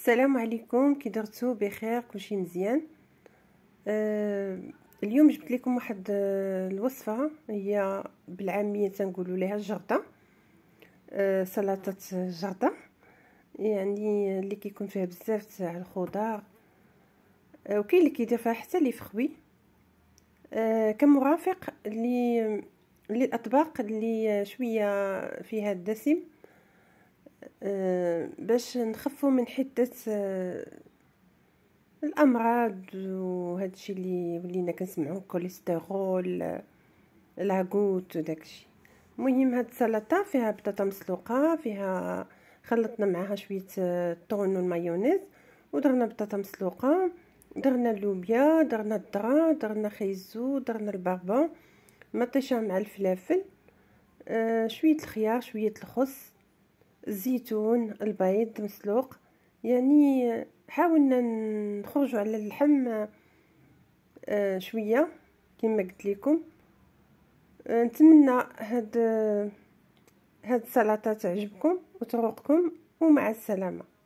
السلام عليكم كي درتو بخير كلشي مزيان أه اليوم جبت لكم واحد آه، الوصفه هي بالعاميه تنقولوا لها الجرده أه سلطه الجرده يعني اللي كيكون فيها بزاف تاع الخضار أه وكاين اللي كيدير فيها حتى لي فخوي أه كمرافق لي آه، للاطباق اللي شويه فيها الدسم آه، باش نخفوا من حده آه، الامراض وهذا الشيء اللي ولينا كنسمعو كوليسترول لاغوت وداك الشيء المهم هاد السلطه فيها بطاطا مسلوقه فيها خلطنا معها شويه الطون آه، والمايونيز ودرنا بطاطا مسلوقه درنا اللوبيا درنا الذره درنا خيزو درنا البربون مطيشه مع الفلافل آه شويه الخيار شويه الخس الزيتون البيض مسلوق يعني حاولنا نخرجوا على اللحم آه شويه كما قلت لكم آه نتمنى هاد هاد السلطه تعجبكم وتروقكم ومع السلامه